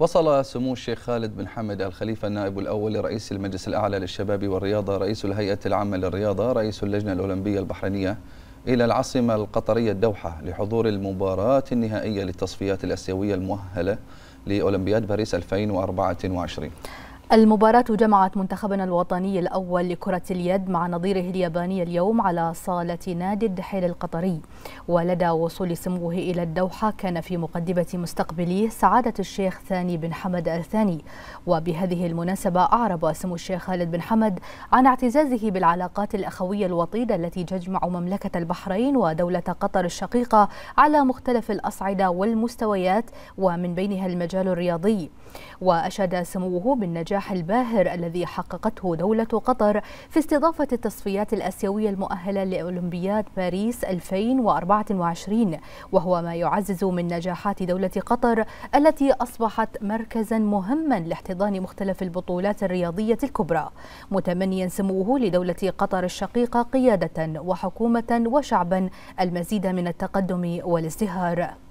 وصل سمو الشيخ خالد بن حمد الخليفة النائب الأول لرئيس المجلس الأعلى للشباب والرياضة رئيس الهيئة العامة للرياضة رئيس اللجنة الأولمبية البحرينية إلى العاصمة القطرية الدوحة لحضور المباراة النهائية للتصفيات الأسيوية المؤهلة لأولمبياد باريس 2024 المباراة جمعت منتخبنا الوطني الأول لكرة اليد مع نظيره الياباني اليوم على صالة نادي الدحيل القطري ولدى وصول سموه إلى الدوحة كان في مقدمة مستقبليه سعادة الشيخ ثاني بن حمد الثاني وبهذه المناسبة أعرب سمو الشيخ خالد بن حمد عن اعتزازه بالعلاقات الأخوية الوطيدة التي تجمع مملكة البحرين ودولة قطر الشقيقة على مختلف الأصعدة والمستويات ومن بينها المجال الرياضي وأشاد سموه بالنجاح النجاح الباهر الذي حققته دولة قطر في استضافة التصفيات الآسيوية المؤهلة لأولمبياد باريس 2024 وهو ما يعزز من نجاحات دولة قطر التي أصبحت مركزا مهما لاحتضان مختلف البطولات الرياضية الكبرى متمنيا سموه لدولة قطر الشقيقة قيادة وحكومة وشعبا المزيد من التقدم والازدهار